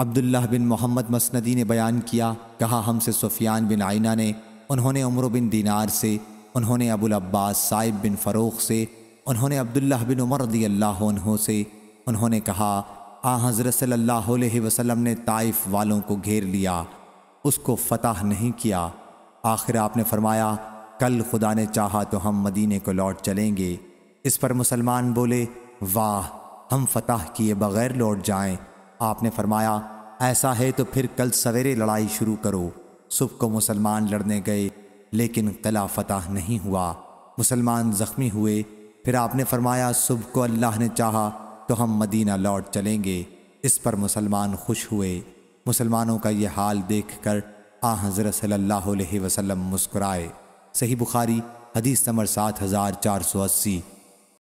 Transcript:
अब्दुल्लाह बिन मोहम्मद मसनदी ने बयान किया कहा हमसे सुफियान बिन आइना ने उन्होंने उम्र बिन दीनार से उन्होंने अबुल अब्बास साहिब बिन फ़रोख से उन्होंने अब्दुल्लाह बिन उमर रदी अल्लाह से उन्होंने कहा आ हज़रत अलैहि वसम ने ताइफ वालों को घेर लिया उसको फ़तह नहीं किया आखिर आपने फरमाया कल खुदा ने चाहा तो हम मदीने को लौट चलेंगे इस पर मुसलमान बोले वाह हम फतह किए बग़ैर लौट जाएं आपने फरमाया ऐसा है तो फिर कल सवेरे लड़ाई शुरू करो सुबह को मुसलमान लड़ने गए लेकिन कला फतह नहीं हुआ मुसलमान ज़ख्मी हुए फिर आपने फरमाया सुबह को अल्लाह ने चाहा तो हम मदीना लौट चलेंगे इस पर मुसलमान खुश हुए मुसलमानों का ये हाल देख कर आ हज़रत सल्ला वसम मुस्कुराए सही बुखारी हदीस नंबर सात हज़ार चार सौ अस्सी